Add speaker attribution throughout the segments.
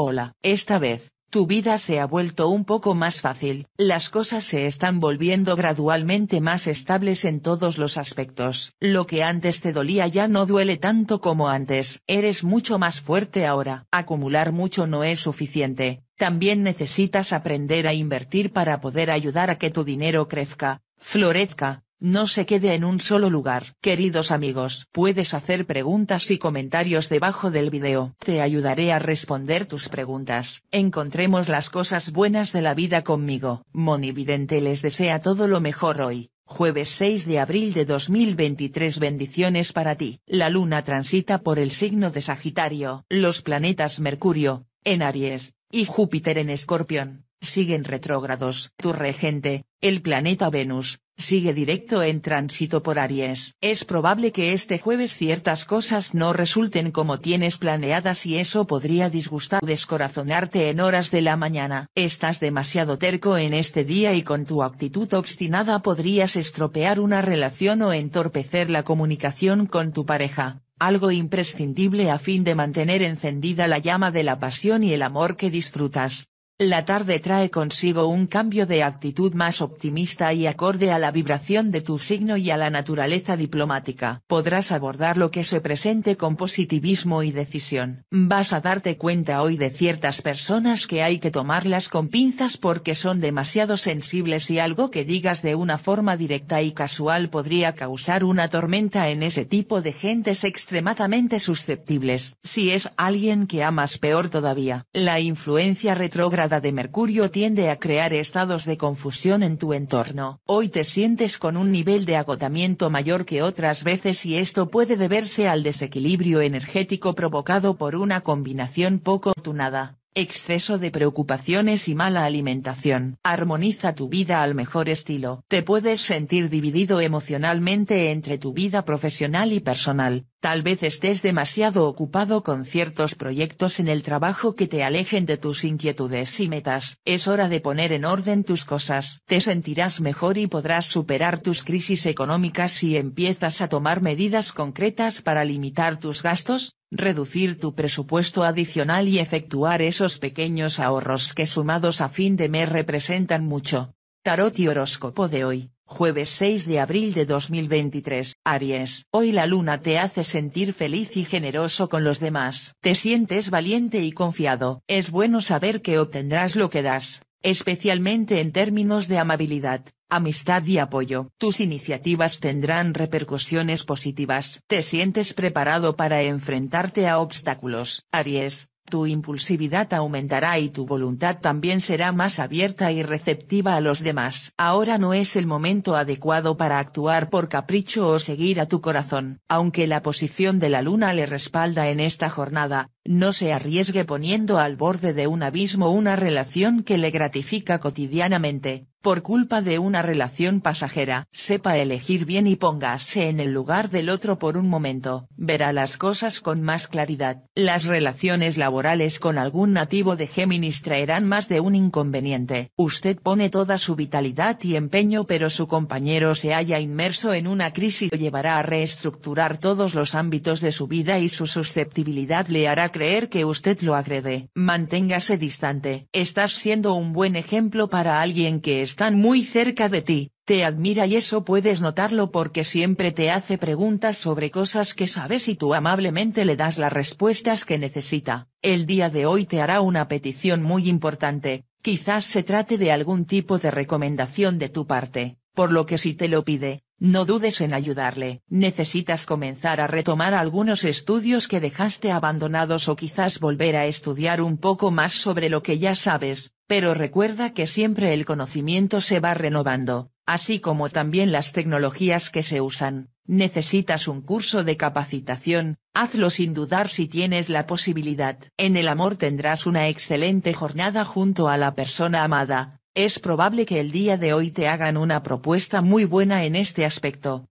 Speaker 1: Hola, esta vez, tu vida se ha vuelto un poco más fácil, las cosas se están volviendo gradualmente más estables en todos los aspectos. Lo que antes te dolía ya no duele tanto como antes, eres mucho más fuerte ahora. Acumular mucho no es suficiente, también necesitas aprender a invertir para poder ayudar a que tu dinero crezca, florezca, no se quede en un solo lugar. Queridos amigos, puedes hacer preguntas y comentarios debajo del video. Te ayudaré a responder tus preguntas. Encontremos las cosas buenas de la vida conmigo. Monividente les desea todo lo mejor hoy jueves 6 de abril de 2023 bendiciones para ti. La luna transita por el signo de Sagitario. Los planetas Mercurio, en Aries, y Júpiter en Escorpión, siguen retrógrados. Tu regente, el planeta Venus, sigue directo en tránsito por Aries. Es probable que este jueves ciertas cosas no resulten como tienes planeadas y eso podría disgustar o descorazonarte en horas de la mañana. Estás demasiado terco en este día y con tu actitud obstinada podrías estropear una relación o entorpecer la comunicación con tu pareja algo imprescindible a fin de mantener encendida la llama de la pasión y el amor que disfrutas. La tarde trae consigo un cambio de actitud más optimista y acorde a la vibración de tu signo y a la naturaleza diplomática. Podrás abordar lo que se presente con positivismo y decisión. Vas a darte cuenta hoy de ciertas personas que hay que tomarlas con pinzas porque son demasiado sensibles y algo que digas de una forma directa y casual podría causar una tormenta en ese tipo de gentes extremadamente susceptibles. Si es alguien que amas peor todavía. La influencia retrógrada de mercurio tiende a crear estados de confusión en tu entorno. Hoy te sientes con un nivel de agotamiento mayor que otras veces y esto puede deberse al desequilibrio energético provocado por una combinación poco tunada exceso de preocupaciones y mala alimentación. Armoniza tu vida al mejor estilo. Te puedes sentir dividido emocionalmente entre tu vida profesional y personal, Tal vez estés demasiado ocupado con ciertos proyectos en el trabajo que te alejen de tus inquietudes y metas. Es hora de poner en orden tus cosas. Te sentirás mejor y podrás superar tus crisis económicas si empiezas a tomar medidas concretas para limitar tus gastos, reducir tu presupuesto adicional y efectuar esos pequeños ahorros que sumados a fin de mes representan mucho. Tarot y horóscopo de hoy. Jueves 6 de abril de 2023. Aries. Hoy la luna te hace sentir feliz y generoso con los demás. Te sientes valiente y confiado. Es bueno saber que obtendrás lo que das, especialmente en términos de amabilidad, amistad y apoyo. Tus iniciativas tendrán repercusiones positivas. Te sientes preparado para enfrentarte a obstáculos. Aries. Tu impulsividad aumentará y tu voluntad también será más abierta y receptiva a los demás. Ahora no es el momento adecuado para actuar por capricho o seguir a tu corazón. Aunque la posición de la luna le respalda en esta jornada, no se arriesgue poniendo al borde de un abismo una relación que le gratifica cotidianamente, por culpa de una relación pasajera. Sepa elegir bien y póngase en el lugar del otro por un momento, verá las cosas con más claridad. Las relaciones laborales con algún nativo de Géminis traerán más de un inconveniente. Usted pone toda su vitalidad y empeño pero su compañero se halla inmerso en una crisis llevará a reestructurar todos los ámbitos de su vida y su susceptibilidad le hará creer que usted lo agrede. Manténgase distante. Estás siendo un buen ejemplo para alguien que está muy cerca de ti, te admira y eso puedes notarlo porque siempre te hace preguntas sobre cosas que sabes y tú amablemente le das las respuestas que necesita. El día de hoy te hará una petición muy importante, quizás se trate de algún tipo de recomendación de tu parte, por lo que si te lo pide, no dudes en ayudarle. Necesitas comenzar a retomar algunos estudios que dejaste abandonados o quizás volver a estudiar un poco más sobre lo que ya sabes, pero recuerda que siempre el conocimiento se va renovando, así como también las tecnologías que se usan. Necesitas un curso de capacitación, hazlo sin dudar si tienes la posibilidad. En el amor tendrás una excelente jornada junto a la persona amada, es probable que el día de hoy te hagan una propuesta muy buena en este aspecto.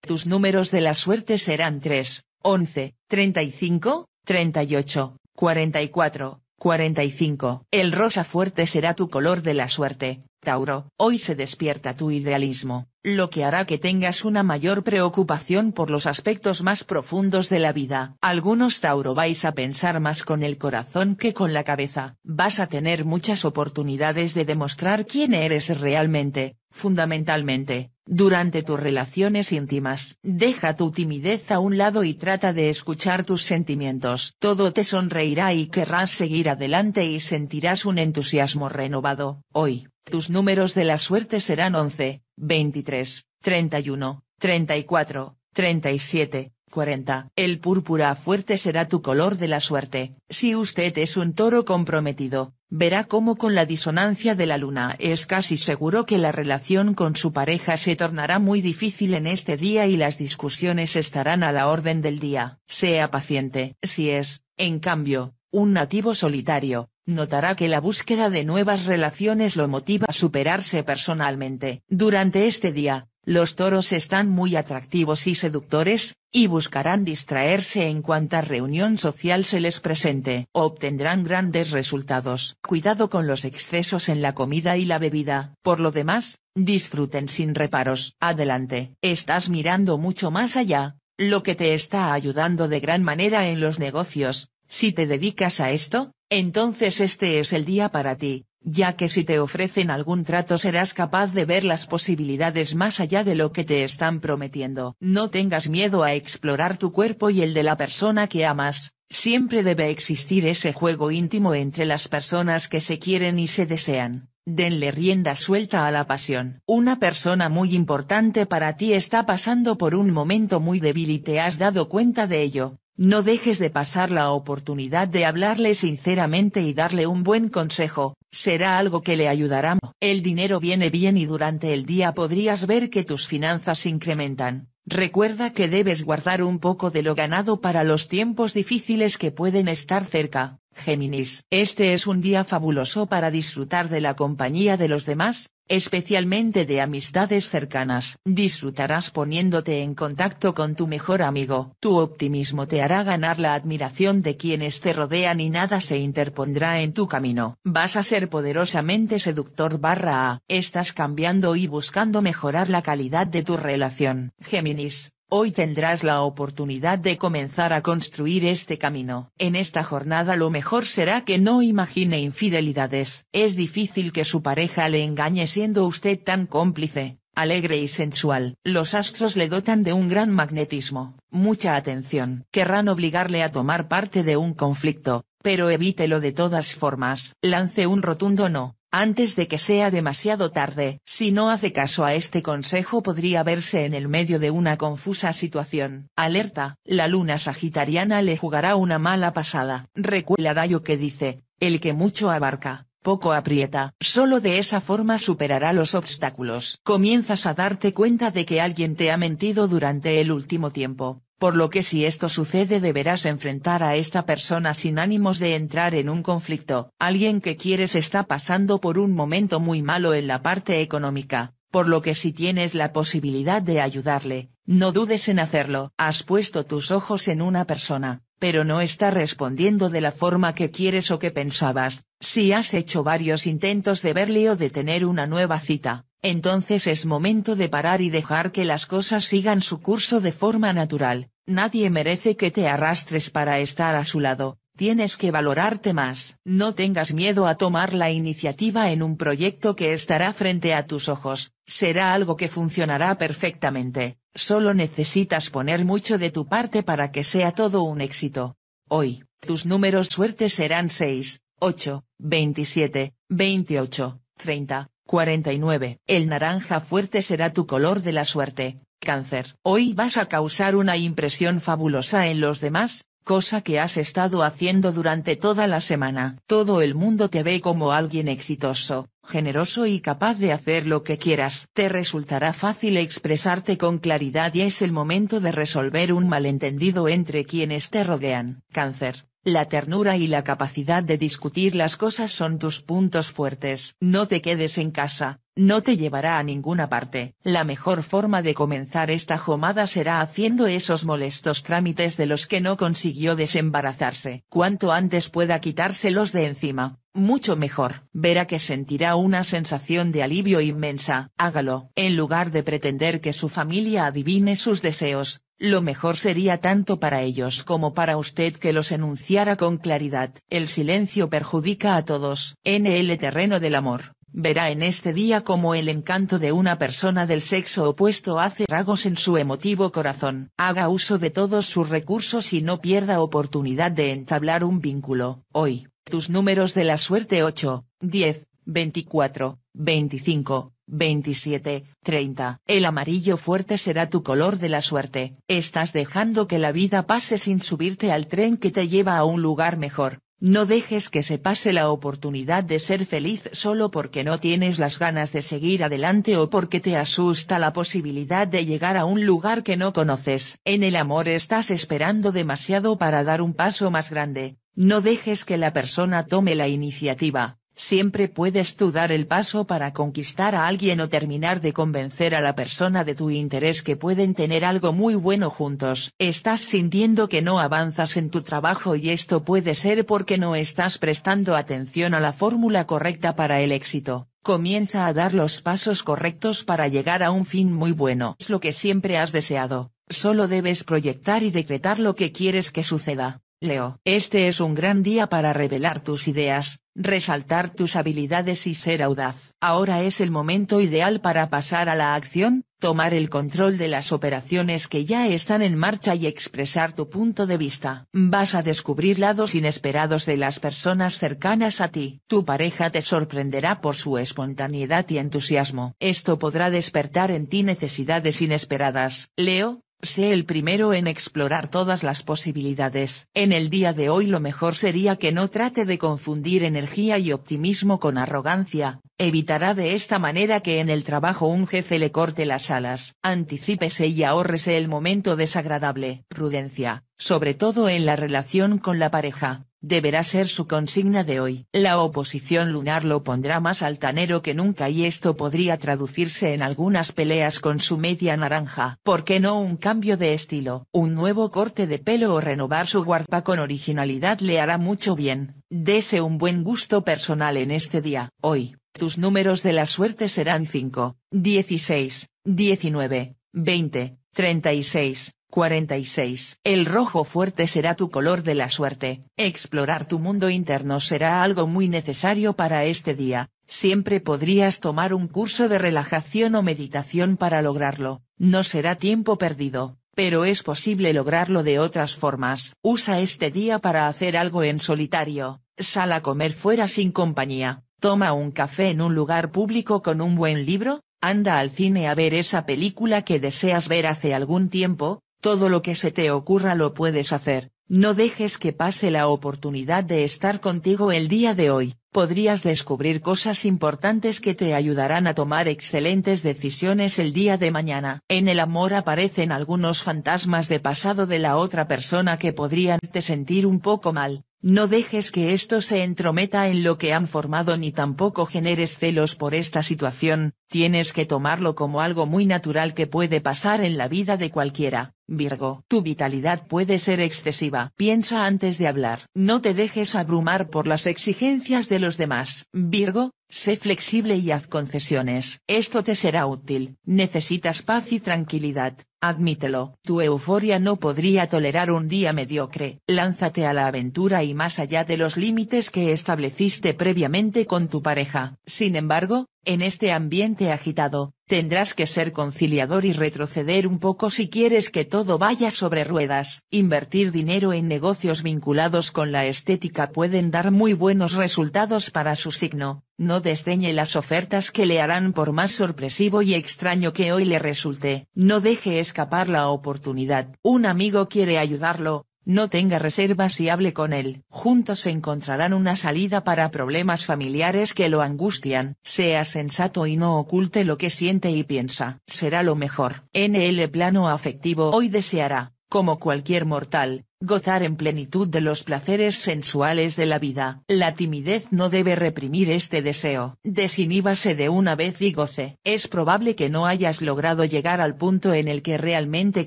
Speaker 1: Tus números de la suerte serán 3, 11, 35, 38, 44, 45. El rosa fuerte será tu color de la suerte. Tauro, hoy se despierta tu idealismo, lo que hará que tengas una mayor preocupación por los aspectos más profundos de la vida. Algunos Tauro vais a pensar más con el corazón que con la cabeza, vas a tener muchas oportunidades de demostrar quién eres realmente, fundamentalmente, durante tus relaciones íntimas. Deja tu timidez a un lado y trata de escuchar tus sentimientos. Todo te sonreirá y querrás seguir adelante y sentirás un entusiasmo renovado. Hoy, tus números de la suerte serán 11, 23, 31, 34, 37, 40. El púrpura fuerte será tu color de la suerte. Si usted es un toro comprometido, verá cómo con la disonancia de la luna es casi seguro que la relación con su pareja se tornará muy difícil en este día y las discusiones estarán a la orden del día. Sea paciente. Si es, en cambio, un nativo solitario, notará que la búsqueda de nuevas relaciones lo motiva a superarse personalmente. Durante este día, los toros están muy atractivos y seductores, y buscarán distraerse en cuanta reunión social se les presente. Obtendrán grandes resultados. Cuidado con los excesos en la comida y la bebida. Por lo demás, disfruten sin reparos. Adelante. Estás mirando mucho más allá, lo que te está ayudando de gran manera en los negocios, si te dedicas a esto, entonces este es el día para ti, ya que si te ofrecen algún trato serás capaz de ver las posibilidades más allá de lo que te están prometiendo. No tengas miedo a explorar tu cuerpo y el de la persona que amas. Siempre debe existir ese juego íntimo entre las personas que se quieren y se desean. Denle rienda suelta a la pasión. Una persona muy importante para ti está pasando por un momento muy débil y te has dado cuenta de ello. No dejes de pasar la oportunidad de hablarle sinceramente y darle un buen consejo, será algo que le ayudará. El dinero viene bien y durante el día podrías ver que tus finanzas incrementan. Recuerda que debes guardar un poco de lo ganado para los tiempos difíciles que pueden estar cerca. Géminis, este es un día fabuloso para disfrutar de la compañía de los demás, especialmente de amistades cercanas. Disfrutarás poniéndote en contacto con tu mejor amigo. Tu optimismo te hará ganar la admiración de quienes te rodean y nada se interpondrá en tu camino. Vas a ser poderosamente seductor barra A. Estás cambiando y buscando mejorar la calidad de tu relación. Géminis, Hoy tendrás la oportunidad de comenzar a construir este camino. En esta jornada lo mejor será que no imagine infidelidades. Es difícil que su pareja le engañe siendo usted tan cómplice, alegre y sensual. Los astros le dotan de un gran magnetismo. Mucha atención. Querrán obligarle a tomar parte de un conflicto, pero evítelo de todas formas. Lance un rotundo no antes de que sea demasiado tarde. Si no hace caso a este consejo podría verse en el medio de una confusa situación. Alerta, la luna sagitariana le jugará una mala pasada. Recuerda Dayo que dice, el que mucho abarca, poco aprieta. Solo de esa forma superará los obstáculos. Comienzas a darte cuenta de que alguien te ha mentido durante el último tiempo por lo que si esto sucede deberás enfrentar a esta persona sin ánimos de entrar en un conflicto. Alguien que quieres está pasando por un momento muy malo en la parte económica, por lo que si tienes la posibilidad de ayudarle, no dudes en hacerlo. Has puesto tus ojos en una persona, pero no está respondiendo de la forma que quieres o que pensabas, si has hecho varios intentos de verle o de tener una nueva cita, entonces es momento de parar y dejar que las cosas sigan su curso de forma natural, nadie merece que te arrastres para estar a su lado, tienes que valorarte más. No tengas miedo a tomar la iniciativa en un proyecto que estará frente a tus ojos, será algo que funcionará perfectamente, solo necesitas poner mucho de tu parte para que sea todo un éxito. Hoy, tus números suerte serán 6, 8, 27, 28, 30. 49. El naranja fuerte será tu color de la suerte, cáncer. Hoy vas a causar una impresión fabulosa en los demás, cosa que has estado haciendo durante toda la semana. Todo el mundo te ve como alguien exitoso, generoso y capaz de hacer lo que quieras. Te resultará fácil expresarte con claridad y es el momento de resolver un malentendido entre quienes te rodean. Cáncer. La ternura y la capacidad de discutir las cosas son tus puntos fuertes. No te quedes en casa, no te llevará a ninguna parte. La mejor forma de comenzar esta jomada será haciendo esos molestos trámites de los que no consiguió desembarazarse. Cuanto antes pueda quitárselos de encima, mucho mejor. Verá que sentirá una sensación de alivio inmensa. Hágalo. En lugar de pretender que su familia adivine sus deseos, lo mejor sería tanto para ellos como para usted que los enunciara con claridad. El silencio perjudica a todos. N.L. terreno del amor, verá en este día como el encanto de una persona del sexo opuesto hace ragos en su emotivo corazón. Haga uso de todos sus recursos y no pierda oportunidad de entablar un vínculo. Hoy, tus números de la suerte 8, 10, 24, 25. 27, 30. El amarillo fuerte será tu color de la suerte. Estás dejando que la vida pase sin subirte al tren que te lleva a un lugar mejor. No dejes que se pase la oportunidad de ser feliz solo porque no tienes las ganas de seguir adelante o porque te asusta la posibilidad de llegar a un lugar que no conoces. En el amor estás esperando demasiado para dar un paso más grande. No dejes que la persona tome la iniciativa. Siempre puedes tú dar el paso para conquistar a alguien o terminar de convencer a la persona de tu interés que pueden tener algo muy bueno juntos. Estás sintiendo que no avanzas en tu trabajo y esto puede ser porque no estás prestando atención a la fórmula correcta para el éxito. Comienza a dar los pasos correctos para llegar a un fin muy bueno. Es lo que siempre has deseado, solo debes proyectar y decretar lo que quieres que suceda. Leo. Este es un gran día para revelar tus ideas, resaltar tus habilidades y ser audaz. Ahora es el momento ideal para pasar a la acción, tomar el control de las operaciones que ya están en marcha y expresar tu punto de vista. Vas a descubrir lados inesperados de las personas cercanas a ti. Tu pareja te sorprenderá por su espontaneidad y entusiasmo. Esto podrá despertar en ti necesidades inesperadas. Leo, Sé el primero en explorar todas las posibilidades. En el día de hoy lo mejor sería que no trate de confundir energía y optimismo con arrogancia, evitará de esta manera que en el trabajo un jefe le corte las alas. Anticípese y ahorrese el momento desagradable. Prudencia, sobre todo en la relación con la pareja deberá ser su consigna de hoy. La oposición lunar lo pondrá más altanero que nunca y esto podría traducirse en algunas peleas con su media naranja. ¿Por qué no un cambio de estilo? Un nuevo corte de pelo o renovar su guarpa con originalidad le hará mucho bien. Dese un buen gusto personal en este día. Hoy, tus números de la suerte serán 5, 16, 19, 20, 36, 46. El rojo fuerte será tu color de la suerte. Explorar tu mundo interno será algo muy necesario para este día. Siempre podrías tomar un curso de relajación o meditación para lograrlo. No será tiempo perdido, pero es posible lograrlo de otras formas. Usa este día para hacer algo en solitario. Sal a comer fuera sin compañía. Toma un café en un lugar público con un buen libro, anda al cine a ver esa película que deseas ver hace algún tiempo, todo lo que se te ocurra lo puedes hacer, no dejes que pase la oportunidad de estar contigo el día de hoy, podrías descubrir cosas importantes que te ayudarán a tomar excelentes decisiones el día de mañana. En el amor aparecen algunos fantasmas de pasado de la otra persona que podrían te sentir un poco mal, no dejes que esto se entrometa en lo que han formado ni tampoco generes celos por esta situación, tienes que tomarlo como algo muy natural que puede pasar en la vida de cualquiera. Virgo, tu vitalidad puede ser excesiva. Piensa antes de hablar. No te dejes abrumar por las exigencias de los demás. Virgo, sé flexible y haz concesiones. Esto te será útil. Necesitas paz y tranquilidad. Admítelo. Tu euforia no podría tolerar un día mediocre. Lánzate a la aventura y más allá de los límites que estableciste previamente con tu pareja. Sin embargo, en este ambiente agitado, tendrás que ser conciliador y retroceder un poco si quieres que todo vaya sobre ruedas. Invertir dinero en negocios vinculados con la estética pueden dar muy buenos resultados para su signo, no desdeñe las ofertas que le harán por más sorpresivo y extraño que hoy le resulte. No deje escapar la oportunidad. Un amigo quiere ayudarlo, no tenga reservas y hable con él. Juntos encontrarán una salida para problemas familiares que lo angustian. Sea sensato y no oculte lo que siente y piensa. Será lo mejor. En el plano afectivo hoy deseará, como cualquier mortal, gozar en plenitud de los placeres sensuales de la vida. La timidez no debe reprimir este deseo. Desiníbase de una vez y goce. Es probable que no hayas logrado llegar al punto en el que realmente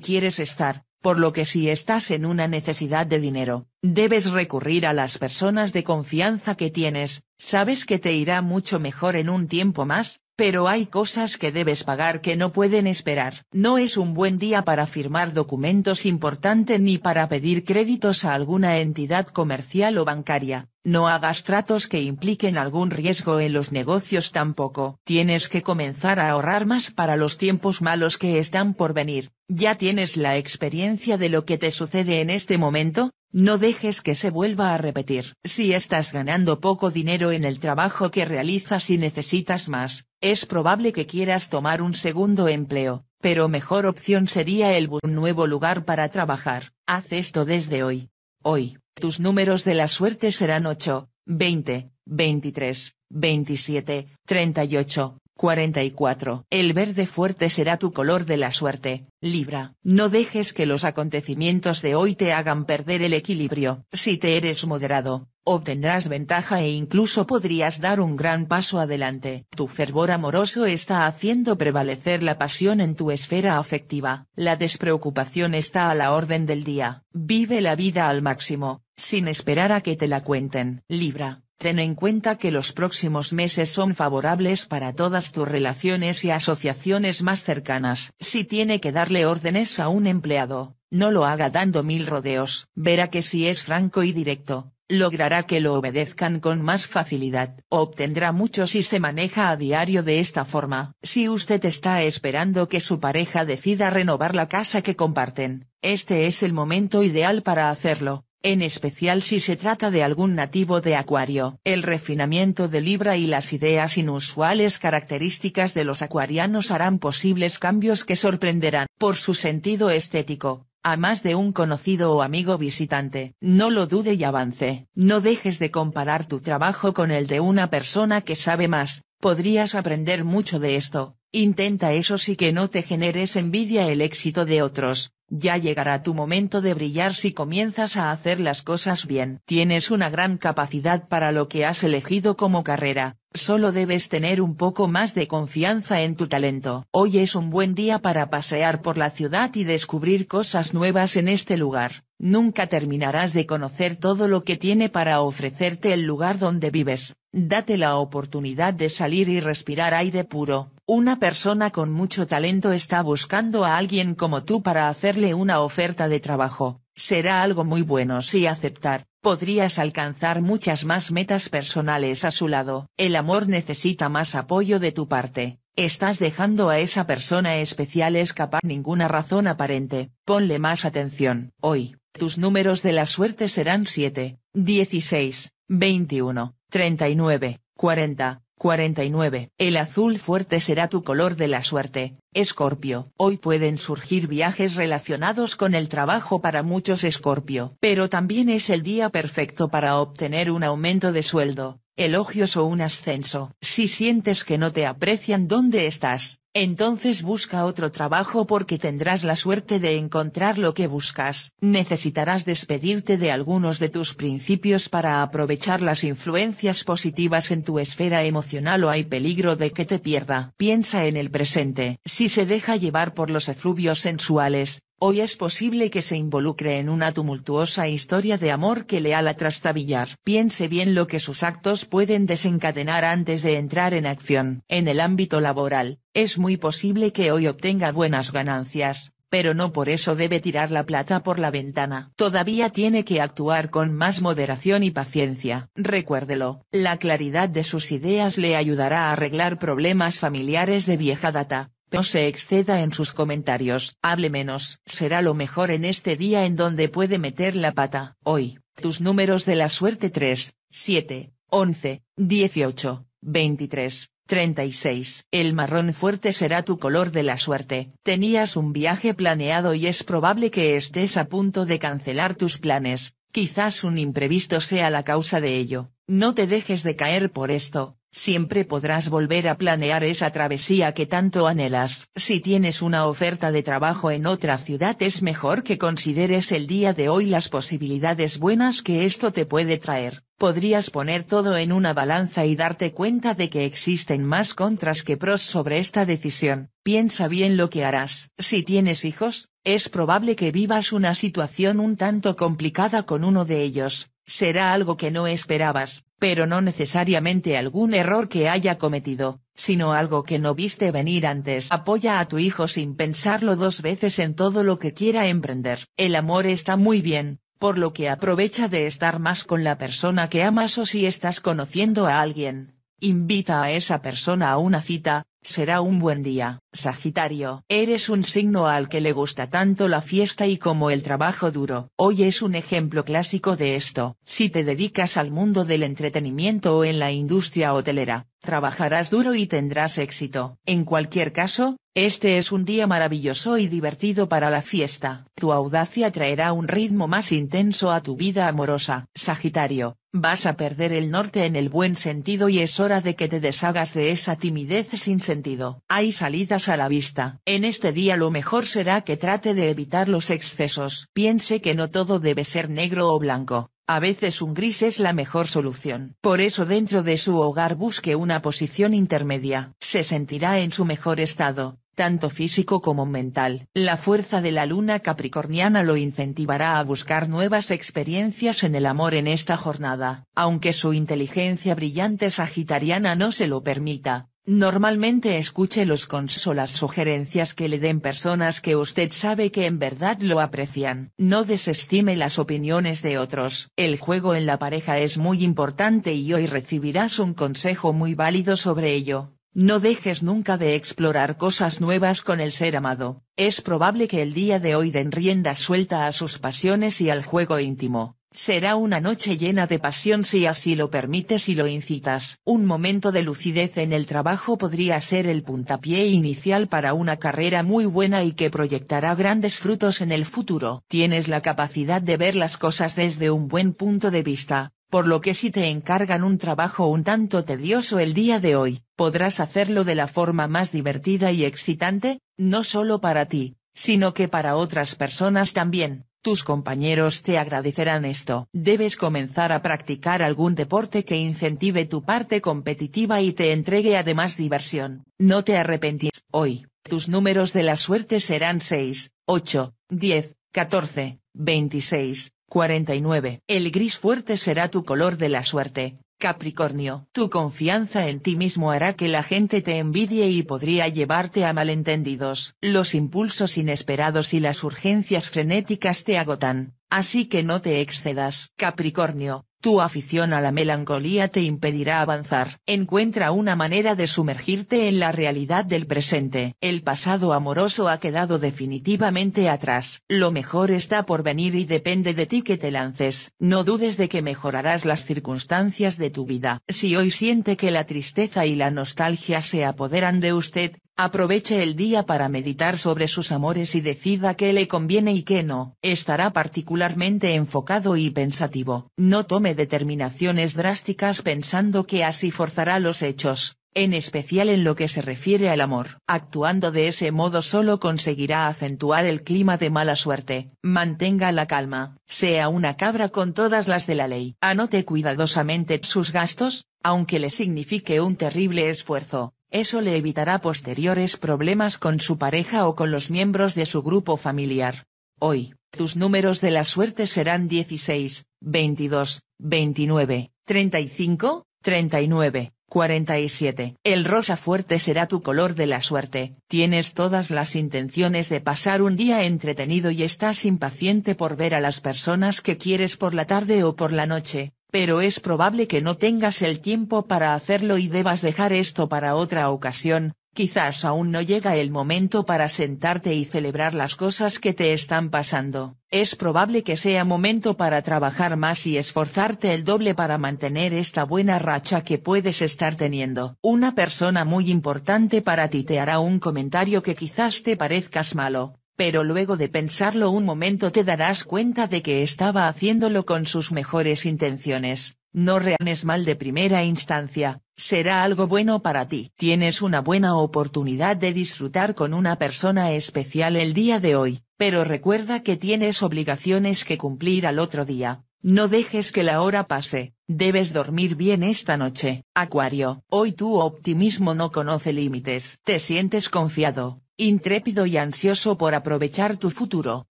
Speaker 1: quieres estar, por lo que si estás en una necesidad de dinero, debes recurrir a las personas de confianza que tienes, sabes que te irá mucho mejor en un tiempo más, pero hay cosas que debes pagar que no pueden esperar. No es un buen día para firmar documentos importantes ni para pedir créditos a alguna entidad comercial o bancaria. No hagas tratos que impliquen algún riesgo en los negocios tampoco. Tienes que comenzar a ahorrar más para los tiempos malos que están por venir. Ya tienes la experiencia de lo que te sucede en este momento, no dejes que se vuelva a repetir. Si estás ganando poco dinero en el trabajo que realizas y necesitas más, es probable que quieras tomar un segundo empleo, pero mejor opción sería el un nuevo lugar para trabajar. Haz esto desde hoy. Hoy, tus números de la suerte serán 8, 20, 23, 27, 38, 44. El verde fuerte será tu color de la suerte, Libra. No dejes que los acontecimientos de hoy te hagan perder el equilibrio. Si te eres moderado, obtendrás ventaja e incluso podrías dar un gran paso adelante. Tu fervor amoroso está haciendo prevalecer la pasión en tu esfera afectiva. La despreocupación está a la orden del día. Vive la vida al máximo, sin esperar a que te la cuenten. Libra Ten en cuenta que los próximos meses son favorables para todas tus relaciones y asociaciones más cercanas. Si tiene que darle órdenes a un empleado, no lo haga dando mil rodeos. Verá que si es franco y directo, logrará que lo obedezcan con más facilidad. Obtendrá mucho si se maneja a diario de esta forma. Si usted está esperando que su pareja decida renovar la casa que comparten, este es el momento ideal para hacerlo en especial si se trata de algún nativo de Acuario. El refinamiento de Libra y las ideas inusuales características de los acuarianos harán posibles cambios que sorprenderán por su sentido estético, a más de un conocido o amigo visitante. No lo dude y avance. No dejes de comparar tu trabajo con el de una persona que sabe más, podrías aprender mucho de esto. Intenta eso sí que no te generes envidia el éxito de otros, ya llegará tu momento de brillar si comienzas a hacer las cosas bien. Tienes una gran capacidad para lo que has elegido como carrera, solo debes tener un poco más de confianza en tu talento. Hoy es un buen día para pasear por la ciudad y descubrir cosas nuevas en este lugar. Nunca terminarás de conocer todo lo que tiene para ofrecerte el lugar donde vives. Date la oportunidad de salir y respirar aire puro. Una persona con mucho talento está buscando a alguien como tú para hacerle una oferta de trabajo, será algo muy bueno si aceptar, podrías alcanzar muchas más metas personales a su lado. El amor necesita más apoyo de tu parte, estás dejando a esa persona especial escapar ninguna razón aparente, ponle más atención. Hoy, tus números de la suerte serán 7, 16, 21, 39, 40, 49. El azul fuerte será tu color de la suerte, Escorpio. Hoy pueden surgir viajes relacionados con el trabajo para muchos Escorpio, pero también es el día perfecto para obtener un aumento de sueldo, elogios o un ascenso. Si sientes que no te aprecian donde estás, entonces busca otro trabajo porque tendrás la suerte de encontrar lo que buscas. Necesitarás despedirte de algunos de tus principios para aprovechar las influencias positivas en tu esfera emocional o hay peligro de que te pierda. Piensa en el presente. Si se deja llevar por los efluvios sensuales, Hoy es posible que se involucre en una tumultuosa historia de amor que le ala trastabillar. Piense bien lo que sus actos pueden desencadenar antes de entrar en acción. En el ámbito laboral, es muy posible que hoy obtenga buenas ganancias, pero no por eso debe tirar la plata por la ventana. Todavía tiene que actuar con más moderación y paciencia. Recuérdelo, la claridad de sus ideas le ayudará a arreglar problemas familiares de vieja data no se exceda en sus comentarios. Hable menos. Será lo mejor en este día en donde puede meter la pata. Hoy, tus números de la suerte 3, 7, 11, 18, 23, 36. El marrón fuerte será tu color de la suerte. Tenías un viaje planeado y es probable que estés a punto de cancelar tus planes. Quizás un imprevisto sea la causa de ello. No te dejes de caer por esto, Siempre podrás volver a planear esa travesía que tanto anhelas. Si tienes una oferta de trabajo en otra ciudad es mejor que consideres el día de hoy las posibilidades buenas que esto te puede traer. Podrías poner todo en una balanza y darte cuenta de que existen más contras que pros sobre esta decisión. Piensa bien lo que harás. Si tienes hijos, es probable que vivas una situación un tanto complicada con uno de ellos. Será algo que no esperabas, pero no necesariamente algún error que haya cometido, sino algo que no viste venir antes. Apoya a tu hijo sin pensarlo dos veces en todo lo que quiera emprender. El amor está muy bien, por lo que aprovecha de estar más con la persona que amas o si estás conociendo a alguien. Invita a esa persona a una cita, Será un buen día, Sagitario. Eres un signo al que le gusta tanto la fiesta y como el trabajo duro. Hoy es un ejemplo clásico de esto. Si te dedicas al mundo del entretenimiento o en la industria hotelera, trabajarás duro y tendrás éxito. En cualquier caso, este es un día maravilloso y divertido para la fiesta. Tu audacia traerá un ritmo más intenso a tu vida amorosa. Sagitario, vas a perder el norte en el buen sentido y es hora de que te deshagas de esa timidez sin sentido. Hay salidas a la vista. En este día lo mejor será que trate de evitar los excesos. Piense que no todo debe ser negro o blanco. A veces un gris es la mejor solución. Por eso dentro de su hogar busque una posición intermedia. Se sentirá en su mejor estado, tanto físico como mental. La fuerza de la luna capricorniana lo incentivará a buscar nuevas experiencias en el amor en esta jornada, aunque su inteligencia brillante sagitariana no se lo permita. Normalmente escuche los o las sugerencias que le den personas que usted sabe que en verdad lo aprecian. No desestime las opiniones de otros. El juego en la pareja es muy importante y hoy recibirás un consejo muy válido sobre ello. No dejes nunca de explorar cosas nuevas con el ser amado. Es probable que el día de hoy den rienda suelta a sus pasiones y al juego íntimo. Será una noche llena de pasión si así lo permites y lo incitas. Un momento de lucidez en el trabajo podría ser el puntapié inicial para una carrera muy buena y que proyectará grandes frutos en el futuro. Tienes la capacidad de ver las cosas desde un buen punto de vista, por lo que si te encargan un trabajo un tanto tedioso el día de hoy, podrás hacerlo de la forma más divertida y excitante, no solo para ti, sino que para otras personas también. Tus compañeros te agradecerán esto. Debes comenzar a practicar algún deporte que incentive tu parte competitiva y te entregue además diversión. No te arrepentirás. Hoy, tus números de la suerte serán 6, 8, 10, 14, 26, 49. El gris fuerte será tu color de la suerte. Capricornio, tu confianza en ti mismo hará que la gente te envidie y podría llevarte a malentendidos. Los impulsos inesperados y las urgencias frenéticas te agotan, así que no te excedas. Capricornio, tu afición a la melancolía te impedirá avanzar. Encuentra una manera de sumergirte en la realidad del presente. El pasado amoroso ha quedado definitivamente atrás. Lo mejor está por venir y depende de ti que te lances. No dudes de que mejorarás las circunstancias de tu vida. Si hoy siente que la tristeza y la nostalgia se apoderan de usted, Aproveche el día para meditar sobre sus amores y decida qué le conviene y qué no. Estará particularmente enfocado y pensativo. No tome determinaciones drásticas pensando que así forzará los hechos, en especial en lo que se refiere al amor. Actuando de ese modo solo conseguirá acentuar el clima de mala suerte. Mantenga la calma, sea una cabra con todas las de la ley. Anote cuidadosamente sus gastos, aunque le signifique un terrible esfuerzo eso le evitará posteriores problemas con su pareja o con los miembros de su grupo familiar. Hoy, tus números de la suerte serán 16, 22, 29, 35, 39, 47. El rosa fuerte será tu color de la suerte. Tienes todas las intenciones de pasar un día entretenido y estás impaciente por ver a las personas que quieres por la tarde o por la noche pero es probable que no tengas el tiempo para hacerlo y debas dejar esto para otra ocasión, quizás aún no llega el momento para sentarte y celebrar las cosas que te están pasando. Es probable que sea momento para trabajar más y esforzarte el doble para mantener esta buena racha que puedes estar teniendo. Una persona muy importante para ti te hará un comentario que quizás te parezcas malo, pero luego de pensarlo un momento te darás cuenta de que estaba haciéndolo con sus mejores intenciones, no reanes mal de primera instancia, será algo bueno para ti. Tienes una buena oportunidad de disfrutar con una persona especial el día de hoy, pero recuerda que tienes obligaciones que cumplir al otro día. No dejes que la hora pase, debes dormir bien esta noche. Acuario, hoy tu optimismo no conoce límites. Te sientes confiado, intrépido y ansioso por aprovechar tu futuro.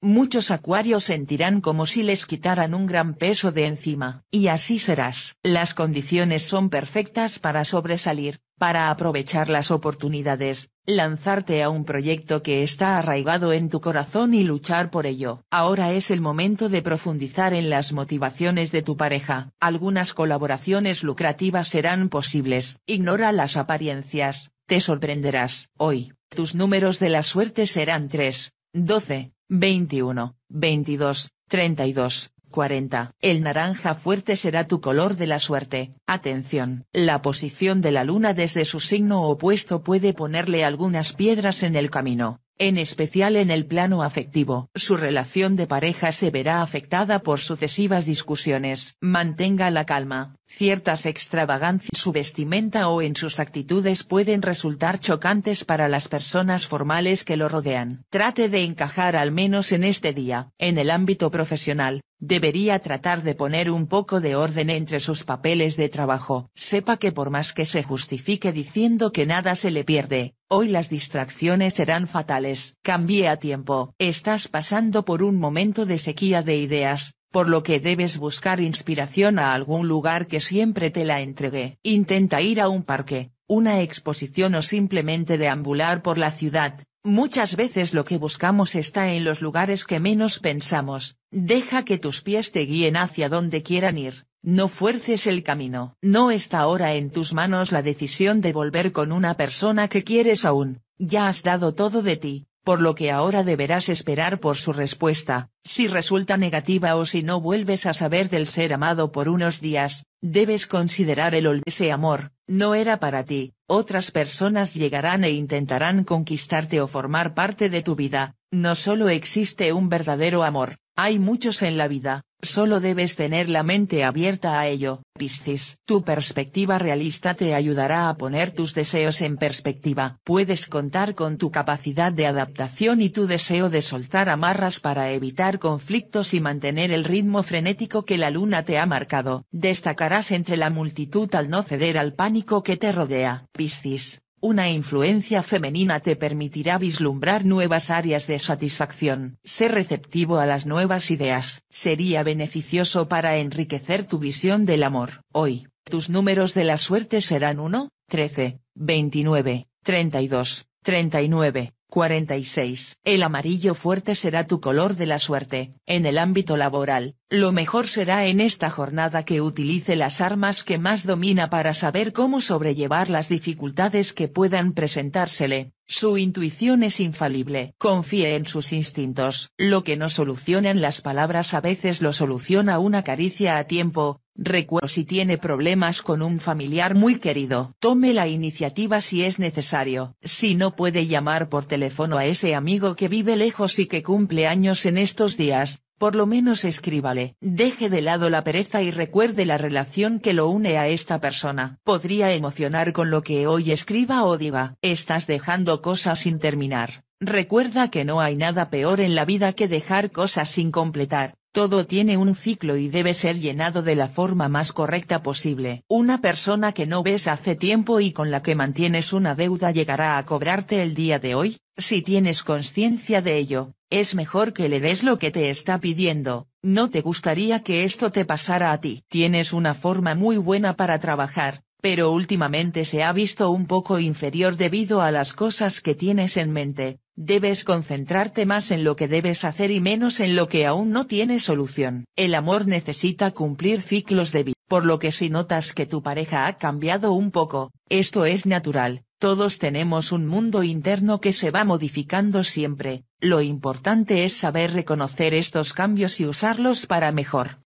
Speaker 1: Muchos acuarios sentirán como si les quitaran un gran peso de encima, y así serás. Las condiciones son perfectas para sobresalir, para aprovechar las oportunidades, lanzarte a un proyecto que está arraigado en tu corazón y luchar por ello. Ahora es el momento de profundizar en las motivaciones de tu pareja. Algunas colaboraciones lucrativas serán posibles. Ignora las apariencias, te sorprenderás. Hoy, tus números de la suerte serán 3, 12, 21, 22, 32, 40. El naranja fuerte será tu color de la suerte. Atención. La posición de la luna desde su signo opuesto puede ponerle algunas piedras en el camino en especial en el plano afectivo. Su relación de pareja se verá afectada por sucesivas discusiones. Mantenga la calma. Ciertas extravagancias en su vestimenta o en sus actitudes pueden resultar chocantes para las personas formales que lo rodean. Trate de encajar al menos en este día. En el ámbito profesional, debería tratar de poner un poco de orden entre sus papeles de trabajo. Sepa que por más que se justifique diciendo que nada se le pierde, Hoy las distracciones serán fatales. Cambie a tiempo. Estás pasando por un momento de sequía de ideas, por lo que debes buscar inspiración a algún lugar que siempre te la entregue. Intenta ir a un parque, una exposición o simplemente deambular por la ciudad. Muchas veces lo que buscamos está en los lugares que menos pensamos. Deja que tus pies te guíen hacia donde quieran ir. No fuerces el camino. No está ahora en tus manos la decisión de volver con una persona que quieres aún, ya has dado todo de ti, por lo que ahora deberás esperar por su respuesta, si resulta negativa o si no vuelves a saber del ser amado por unos días, debes considerar el olvido. Ese amor, no era para ti, otras personas llegarán e intentarán conquistarte o formar parte de tu vida, no solo existe un verdadero amor, hay muchos en la vida, Solo debes tener la mente abierta a ello, Piscis. Tu perspectiva realista te ayudará a poner tus deseos en perspectiva. Puedes contar con tu capacidad de adaptación y tu deseo de soltar amarras para evitar conflictos y mantener el ritmo frenético que la luna te ha marcado. Destacarás entre la multitud al no ceder al pánico que te rodea. Piscis. Una influencia femenina te permitirá vislumbrar nuevas áreas de satisfacción. Ser receptivo a las nuevas ideas sería beneficioso para enriquecer tu visión del amor. Hoy, tus números de la suerte serán 1, 13, 29, 32, 39. 46. El amarillo fuerte será tu color de la suerte. En el ámbito laboral, lo mejor será en esta jornada que utilice las armas que más domina para saber cómo sobrellevar las dificultades que puedan presentársele. Su intuición es infalible. Confíe en sus instintos. Lo que no solucionan las palabras a veces lo soluciona una caricia a tiempo, Recuerdo si tiene problemas con un familiar muy querido. Tome la iniciativa si es necesario. Si no puede llamar por teléfono a ese amigo que vive lejos y que cumple años en estos días, por lo menos escríbale. Deje de lado la pereza y recuerde la relación que lo une a esta persona. Podría emocionar con lo que hoy escriba o diga. Estás dejando cosas sin terminar. Recuerda que no hay nada peor en la vida que dejar cosas sin completar. Todo tiene un ciclo y debe ser llenado de la forma más correcta posible. Una persona que no ves hace tiempo y con la que mantienes una deuda llegará a cobrarte el día de hoy, si tienes conciencia de ello, es mejor que le des lo que te está pidiendo, no te gustaría que esto te pasara a ti. Tienes una forma muy buena para trabajar, pero últimamente se ha visto un poco inferior debido a las cosas que tienes en mente, Debes concentrarte más en lo que debes hacer y menos en lo que aún no tiene solución. El amor necesita cumplir ciclos de vida, por lo que si notas que tu pareja ha cambiado un poco, esto es natural, todos tenemos un mundo interno que se va modificando siempre, lo importante es saber reconocer estos cambios y usarlos para mejor.